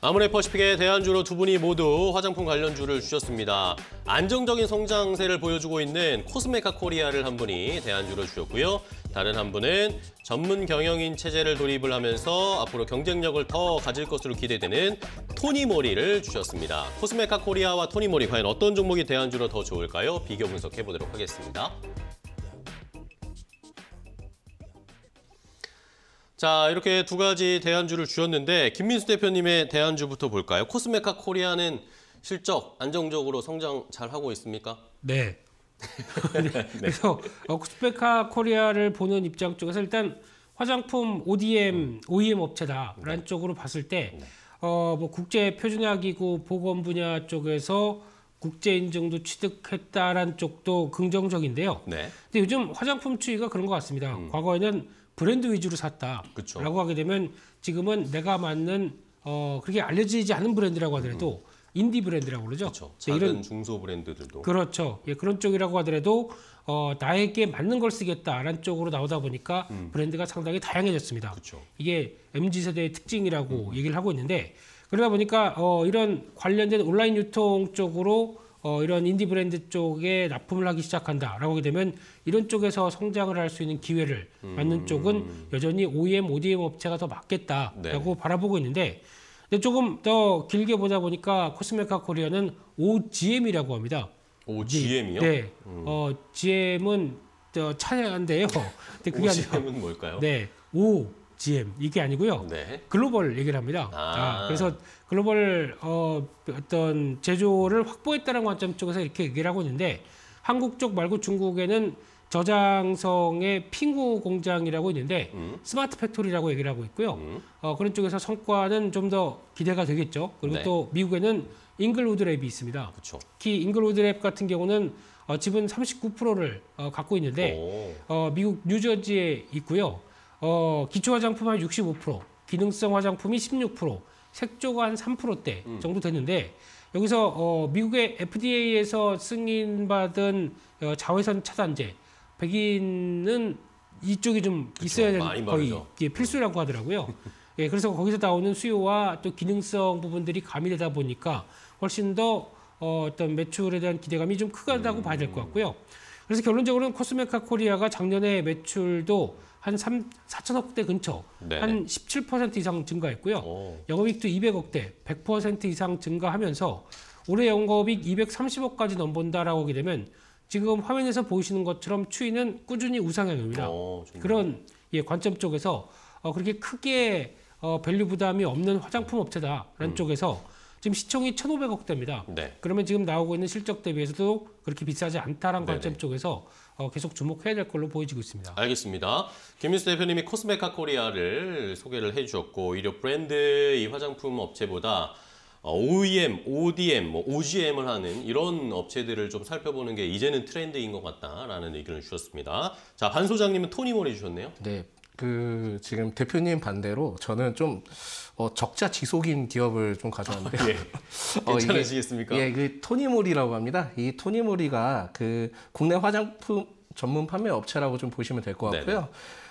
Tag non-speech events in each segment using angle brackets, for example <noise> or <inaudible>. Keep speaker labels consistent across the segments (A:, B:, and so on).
A: 아모레퍼시픽의 대안주로 두 분이 모두 화장품 관련주를 주셨습니다. 안정적인 성장세를 보여주고 있는 코스메카 코리아를 한 분이 대안주로 주셨고요. 다른 한 분은 전문 경영인 체제를 도입을 하면서 앞으로 경쟁력을 더 가질 것으로 기대되는 토니모리를 주셨습니다. 코스메카 코리아와 토니모리 과연 어떤 종목이 대안주로 더 좋을까요? 비교 분석해보도록 하겠습니다. 자, 이렇게 두 가지 대안주를 주었는데 김민수 대표님의 대안주부터 볼까요? 코스메카 코리아는 실적 안정적으로 성장
B: 잘 하고 있습니까? 네. <laughs> 네. 네. 그래서 어, 코스메카 코리아를 보는 입장 쪽에서 일단 화장품 ODM, 음. OEM 업체다라는 네. 쪽으로 봤을 때 네. 어, 뭐 국제 표준화기구 보건 분야 쪽에서 국제 인증도 취득했다라는 쪽도 긍정적인데요. 네. 근데 요즘 화장품 추이가 그런 것 같습니다. 음. 과거에는 브랜드 위주로 샀다라고 그쵸. 하게 되면 지금은 내가 맞는 어 그렇게 알려지지 않은 브랜드라고 하더라도 음. 인디 브랜드라고 그러죠. 그렇죠. 작은 이런 중소 브랜드들도 그렇죠. 예, 그런 쪽이라고 하더라도 어, 나에게 맞는 걸 쓰겠다라는 쪽으로 나오다 보니까 음. 브랜드가 상당히 다양해졌습니다. 그렇죠. 이게 mz 세대의 특징이라고 음. 얘기를 하고 있는데 그러다 보니까 어, 이런 관련된 온라인 유통 쪽으로 어, 이런 인디 브랜드 쪽에 납품을 하기 시작한다라고 하게 되면 이런 쪽에서 성장을 할 수 있는 기회를 받는 음. 쪽은 여전히 OEM, ODM 업체가 더 맞겠다라고 네. 바라보고 있는데 근데 조금 더 길게 보다 보니까 코스메카 코리아는 OGM이라고 합니다. OGM이요? 네. 음. 어, GM은 저 차량인데요. 근데 그게 OGM은
A: 아니라, 뭘까요?
B: 네. O GM 이게 아니고요. 네. 글로벌 얘기를 합니다. 아. 아, 그래서 글로벌 어, 어떤 제조를 확보했다는 관점 쪽에서 이렇게 얘기를 하고 있는데 한국 쪽 말고 중국에는 저장성의 핑구 공장이라고 있는데 음. 스마트 팩토리라고 얘기를 하고 있고요. 음. 어, 그런 쪽에서 성과는 좀 더 기대가 되겠죠. 그리고 네. 또 미국에는 잉글로드랩이 있습니다. 그쵸. 특히 잉글로드랩 같은 경우는 어, 지분 39%를 어, 갖고 있는데 어, 미국 뉴저지에 있고요. 어, 기초 화장품 한 65%, 기능성 화장품이 16%, 색조가 한 3%대 음. 정도 됐는데 여기서 어, 미국의 FDA에서 승인받은 어, 자외선 차단제 백인은 이쪽이 좀 있어야 되는 거의 예, 필수라고 하더라고요. 예, 그래서 거기서 나오는 수요와 또 기능성 부분들이 가미되다 보니까 훨씬 더 어, 어떤 매출에 대한 기대감이 좀 크다고 음, 봐야 될 것 같고요. 그래서 결론적으로는 코스메카 코리아가 작년에 매출도 한 3, 4천억대 근처 네네. 한17% 이상 증가했고요. 오. 영업이익도 200억대 100% 이상 증가하면서 올해 영업이익 230억까지 넘본다라고 하게 되면 지금 화면에서 보시는 이 것처럼 추이는 꾸준히 우상향입니다. 오, 그런 예, 관점 쪽에서 어, 그렇게 크게 어, 밸류 부담이 없는 화장품 업체다라는 음. 쪽에서 지금 시총이 1,500억대입니다. 네. 그러면 지금 나오고 있는 실적 대비해서도 그렇게 비싸지 않다라는 네네. 관점 쪽에서 어, 계속 주목해야 될 걸로 보여지고 있습니다.
A: 알겠습니다. 김민수 대표님이 코스메카 코리아를 소개를 해주셨고 오히 브랜드 이 화장품 업체보다 어, OEM, ODM, 뭐 OGM을 하는 이런 업체들을 좀 살펴보는 게 이제는 트렌드인 것 같다라는 의견을 주셨습니다. 자, 반 소장님은 토니모를 주셨네요.
C: 네, 그 지금 대표님 반대로 저는 좀 어, 적자 지속인 기업을 좀 가져왔는데 아, 예. <laughs> 어, 괜찮으시겠습니까? 예, 그 토니모리라고 합니다. 이 토니모리가 그 국내 화장품 전문 판매 업체라고 좀 보시면 될 것 같고요.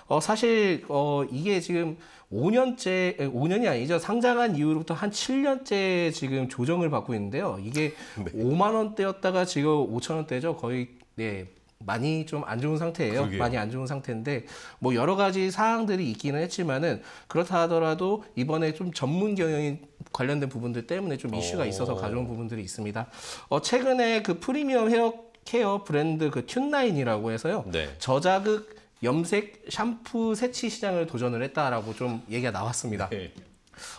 C: 어, 사실 어, 이게 지금 5년째, 5년이 아니죠. 상장한 이후로부터 한 7년째 지금 조정을 받고 있는데요. 이게 네. 5만 원대였다가 지금 5천 원대죠. 거의 네, 많이 좀 안 좋은 상태예요. 그러게요. 많이 안 좋은 상태인데 뭐 여러 가지 사항들이 있기는 했지만은 그렇다 하더라도 이번에 좀 전문 경영인 관련된 부분들 때문에 좀 이슈가 어. 있어서 가져온 부분들이 있습니다. 어 최근에 그 프리미엄 헤어 케어 브랜드 그 튠라인이라고 해서요. 네. 저자극 염색 샴푸 세치 시장을 도전을 했다라고 좀 얘기가 나왔습니다. 네.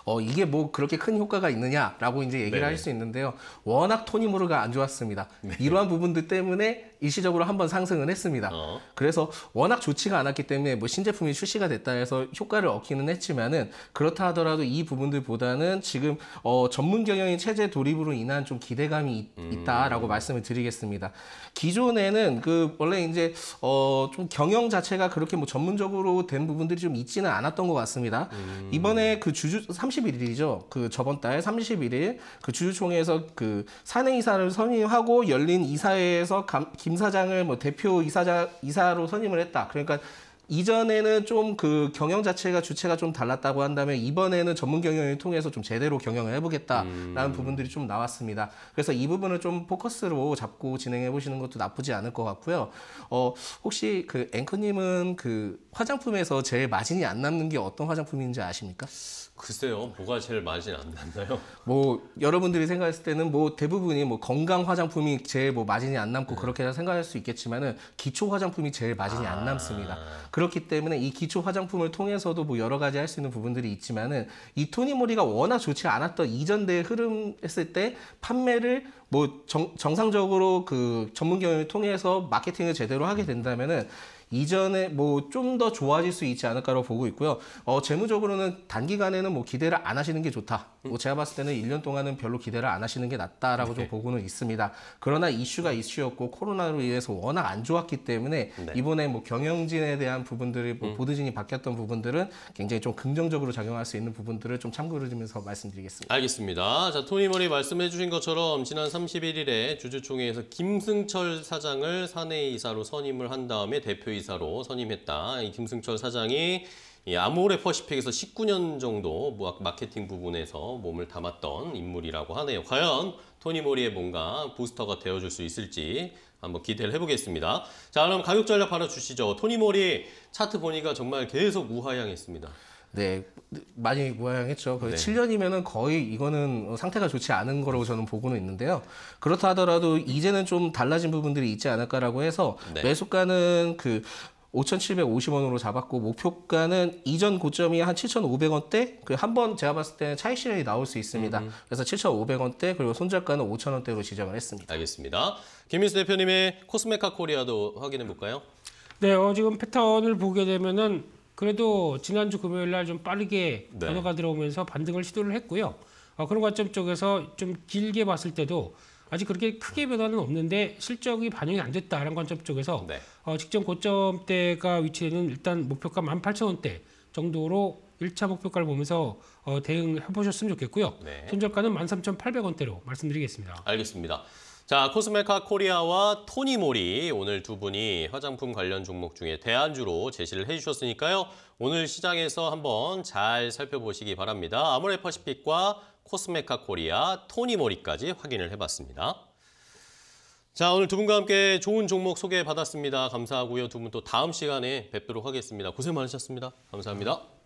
C: 어, 이게 뭐 그렇게 큰 효과가 있느냐라고 이제 얘기를 할수 네. 있는데요. 워낙 토니 무르가안 좋았습니다. 네. 이러한 부분들 때문에 일시적으로 한번 상승을 했습니다. 어. 그래서 워낙 좋지가 않았기 때문에 뭐 신제품이 출시가 됐다 해서 효과를 얻기는 했지만은 그렇다 하더라도 이 부분들보다는 지금 어, 전문 경영인 체제 도입으로 인한 좀 기대감이 있, 다라고 음. 말씀을 드리겠습니다. 기존에는 그 원래 이제 어, 좀 경영 자체가 그렇게 뭐 전문적으로 된 부분들이 좀 있지는 않았던 것 같습니다. 음. 이번에 그 주주 31일이죠. 그 저번 달 31일 그 주주총회에서 그 사내 이사를 선임하고 열린 이사회에서 감, 김 사장을 뭐 대표 이사장 이사로 선임을 했다. 그러니까 이전에는 좀 그 경영 자체가 주체가 좀 달랐다고 한다면 이번에는 전문 경영을 통해서 좀 제대로 경영을 해보겠다라는 음. 부분들이 좀 나왔습니다. 그래서 이 부분을 좀 포커스로 잡고 진행해 보시는 것도 나쁘지 않을 것 같고요. 어, 혹시 그 앵커님은 그 화장품에서 제일 마진이 안 남는 게 어떤 화장품인지 아십니까?
A: 글쎄요, 뭐가 제일 마진 안 남나요? <laughs>
C: 뭐 여러분들이 생각했을 때는 뭐 대부분이 뭐 건강 화장품이 제일 뭐 마진이 안 남고 네. 그렇게 생각할 수 있겠지만은 기초 화장품이 제일 마진이 아. 안 남습니다. 그렇기 때문에 이 기초 화장품을 통해서도 뭐 여러 가지 할 수 있는 부분들이 있지만은 이 토니 모리가 워낙 좋지 않았던 이전 대회 흐름했을 때 판매를 뭐 정, 정상적으로 그 전문 경영을 통해서 마케팅을 제대로 하게 된다면은 이전에 뭐 좀 더 좋아질 수 있지 않을까로 보고 있고요. 어, 재무적으로는 단기간에는 뭐 기대를 안 하시는 게 좋다. 뭐 제가 봤을 때는 1년 동안은 별로 기대를 안 하시는 게 낫다라고 네. 좀 보고는 있습니다. 그러나 이슈가 이슈였고 코로나로 인해서 워낙 안 좋았기 때문에 네. 이번에 뭐 경영진에 대한 부분들이 뭐 보드진이 음. 바뀌었던 부분들은 굉장히 좀 긍정적으로 작용할 수 있는 부분들을 좀 참고를 주면서 말씀드리겠습니다.
A: 알겠습니다. 자, 토니머리 말씀해 주신 것처럼 지난 31일에 주주총회에서 김승철 사장을 사내 이사로 선임을 한 다음에 대표 부사로 선임했다. 이 김승철 사장이 이 아모레 퍼시픽에서 19년 정도 마케팅 부분에서 몸을 담았던 인물이라고 하네요. 과연 토니 모리의 뭔가 부스터가 되어줄 수 있을지 한번 기대를 해보겠습니다. 자 그럼 가격 전략 바로 주시죠. 토니 모리 차트 보니까 정말 계속 우하향했습니다.
C: 네. 많이 무양했죠. 거의 네. 7년이면은 거의 이거는 상태가 좋지 않은 거라고 저는 보고는 있는데요. 그렇다 하더라도 이제는 좀 달라진 부분들이 있지 않을까라고 해서 네. 매수가는 그 5,750원으로 잡았고 목표가는 이전 고점이 한 7,500원대 그 한 번 제가 봤을 때는 차익 실현이 나올 수 있습니다. 음. 그래서 7,500원대 그리고 손절가는 5,000원대로 지정을 했습니다. 알겠습니다.
A: 김민수 대표님의 코스메카 코리아도 확인해 볼까요?
B: 네, 어, 지금 패턴을 보게 되면은 그래도 지난주 금요일 날 좀 빠르게 변화가 네. 들어오면서 반등을 시도를 했고요. 어, 그런 관점 쪽에서 좀 길게 봤을 때도 아직 그렇게 크게 변화는 없는데 실적이 반영이 안 됐다라는 관점 쪽에서 네. 어, 직전 고점대가 위치되는 일단 목표가 18,000원대 정도로 1차 목표가를 보면서 어, 대응해 보셨으면 좋겠고요. 네. 손절가는 13,800원대로 말씀드리겠습니다.
A: 알겠습니다. 자, 코스메카 코리아와 토니모리 오늘 두 분이 화장품 관련 종목 중에 대안주로 제시를 해주셨으니까요. 오늘 시장에서 한번 잘 살펴보시기 바랍니다. 아모레퍼시픽과 코스메카 코리아, 토니모리까지 확인을 해봤습니다. 자, 오늘 두 분과 함께 좋은 종목 소개받았습니다. 감사하고요. 두 분 또 다음 시간에 뵙도록 하겠습니다. 고생 많으셨습니다. 감사합니다.